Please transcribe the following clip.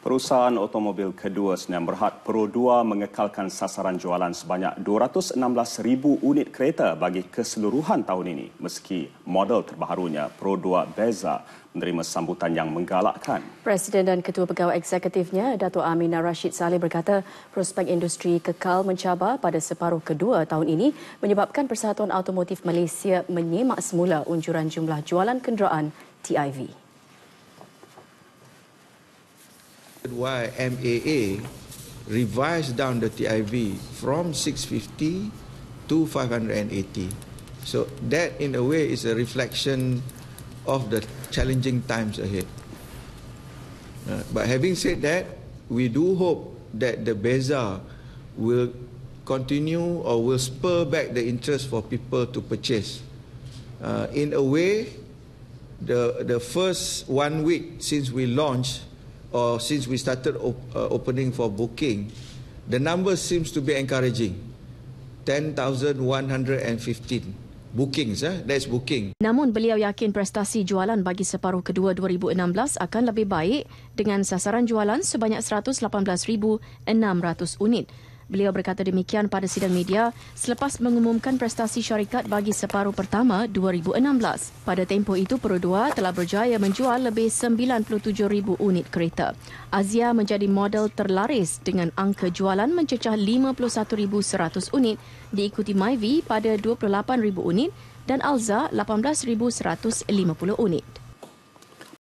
Perusahaan otomobil kedua Senyam Berhad Pro 2 mengekalkan sasaran jualan sebanyak 216,000 unit kereta bagi keseluruhan tahun ini meski model terbarunya Pro 2 Beza menerima sambutan yang menggalakkan. Presiden dan Ketua Pegawai Eksekutifnya, Datuk Amina Rashid Saleh berkata prospek industri kekal mencabar pada separuh kedua tahun ini menyebabkan Persatuan Automotif Malaysia menyemak semula unjuran jumlah jualan kenderaan TIV. Why MAA revised down the TIV from 650 to 580. So that, in a way, is a reflection of the challenging times ahead. Uh, but having said that, we do hope that the Beza will continue or will spur back the interest for people to purchase. Uh, in a way, the, the first one week since we launched, or since we started op- uh, opening for booking, the number seems to be encouraging. 10,115 bookings. Eh? That's booking. Namun beliau yakin prestasi jualan bagi separuh kedua 2016 akan lebih baik dengan sasaran jualan sebanyak 118,600 unit. Beliau berkata demikian pada sidang media selepas mengumumkan prestasi syarikat bagi separuh pertama 2016. Pada tempoh itu, Perodua telah berjaya menjual lebih 97,000 unit kereta. Azia menjadi model terlaris dengan angka jualan mencecah 51,100 unit diikuti Myvi pada 28,000 unit dan Alza 18,150 unit.